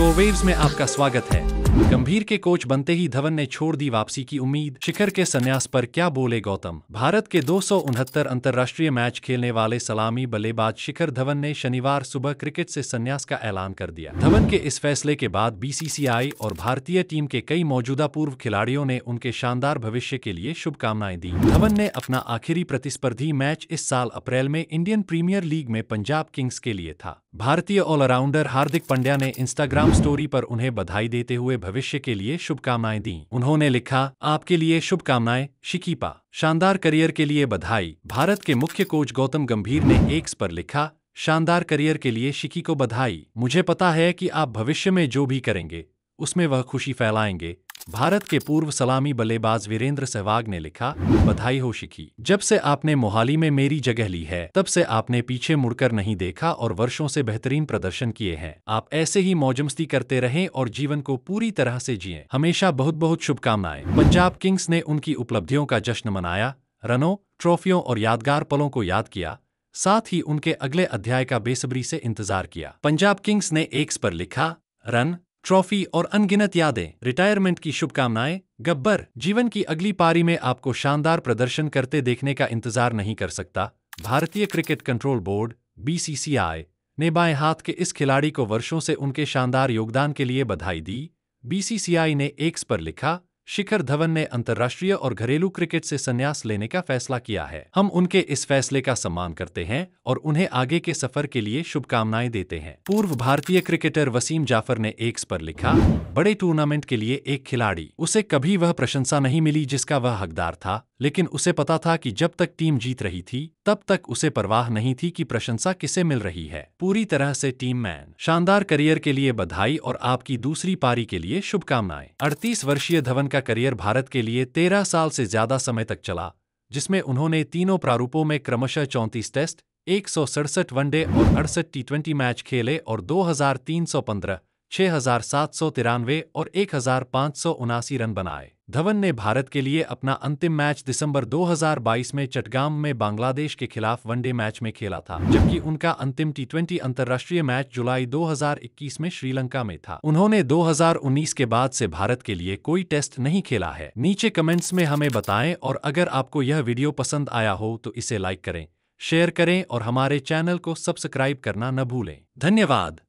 waves में आपका स्वागत है गंभीर के कोच बनते ही धवन ने छोड़ दी वापसी की उम्मीद शिखर के संन्यास पर क्या बोले गौतम भारत के दो अंतर्राष्ट्रीय मैच खेलने वाले सलामी बल्लेबाज शिखर धवन ने शनिवार सुबह क्रिकेट से संन्यास का ऐलान कर दिया धवन के इस फैसले के बाद बीसीसीआई और भारतीय टीम के कई मौजूदा पूर्व खिलाड़ियों ने उनके शानदार भविष्य के लिए शुभकामनाएं दी धवन ने अपना आखिरी प्रतिस्पर्धी मैच इस साल अप्रैल में इंडियन प्रीमियर लीग में पंजाब किंग्स के लिए था भारतीय ऑलराउंडर हार्दिक पंड्या ने इंस्टाग्राम स्टोरी पर उन्हें बधाई देते हुए भविष्य के लिए शुभकामनाएं दी उन्होंने लिखा आपके लिए शुभकामनाएं शिकीपा शानदार करियर के लिए बधाई भारत के मुख्य कोच गौतम गंभीर ने एक्स पर लिखा शानदार करियर के लिए शिकी को बधाई मुझे पता है कि आप भविष्य में जो भी करेंगे उसमें वह खुशी फैलाएंगे भारत के पूर्व सलामी बल्लेबाज वीरेंद्र सहवाग ने लिखा बधाई हो शिकी जब से आपने मोहाली में मेरी जगह ली है तब से आपने पीछे मुड़कर नहीं देखा और वर्षों से बेहतरीन प्रदर्शन किए हैं आप ऐसे ही मौजमस्ती करते रहें और जीवन को पूरी तरह से जिए हमेशा बहुत बहुत शुभकामनाएं पंजाब किंग्स ने उनकी उपलब्धियों का जश्न मनाया रनों ट्रॉफियों और यादगार पलों को याद किया साथ ही उनके अगले अध्याय का बेसब्री से इंतजार किया पंजाब किंग्स ने एक्स पर लिखा रन ट्रॉफी और अनगिनत यादें रिटायरमेंट की शुभकामनाएं गब्बर जीवन की अगली पारी में आपको शानदार प्रदर्शन करते देखने का इंतजार नहीं कर सकता भारतीय क्रिकेट कंट्रोल बोर्ड बीसीसीआई ने बाएं हाथ के इस खिलाड़ी को वर्षों से उनके शानदार योगदान के लिए बधाई दी बीसीसीआई ने एक्स पर लिखा शिखर धवन ने अंतर्राष्ट्रीय और घरेलू क्रिकेट से संन्यास लेने का फैसला किया है हम उनके इस फैसले का सम्मान करते हैं और उन्हें आगे के सफर के लिए शुभकामनाएं देते हैं पूर्व भारतीय क्रिकेटर वसीम जाफर ने एक्स पर लिखा बड़े टूर्नामेंट के लिए एक खिलाड़ी उसे कभी वह प्रशंसा नहीं मिली जिसका वह हकदार था लेकिन उसे पता था कि जब तक टीम जीत रही थी तब तक उसे परवाह नहीं थी कि प्रशंसा किसे मिल रही है पूरी तरह से टीम मैन शानदार करियर के लिए बधाई और आपकी दूसरी पारी के लिए शुभकामनाएं अड़तीस वर्षीय धवन का करियर भारत के लिए तेरह साल से ज्यादा समय तक चला जिसमें उन्होंने तीनों प्रारूपों में क्रमशः चौंतीस टेस्ट एक वनडे और अड़सठ टी मैच खेले और दो छह हजार सात सौ तिरानवे और एक हजार पाँच सौ उनासी रन बनाए धवन ने भारत के लिए अपना अंतिम मैच दिसंबर 2022 में चटगाम में बांग्लादेश के खिलाफ वनडे मैच में खेला था जबकि उनका अंतिम टी ट्वेंटी अंतर्राष्ट्रीय मैच जुलाई 2021 में श्रीलंका में था उन्होंने 2019 के बाद से भारत के लिए कोई टेस्ट नहीं खेला है नीचे कमेंट्स में हमें बताएं और अगर आपको यह वीडियो पसंद आया हो तो इसे लाइक करें शेयर करें और हमारे चैनल को सब्सक्राइब करना न भूलें धन्यवाद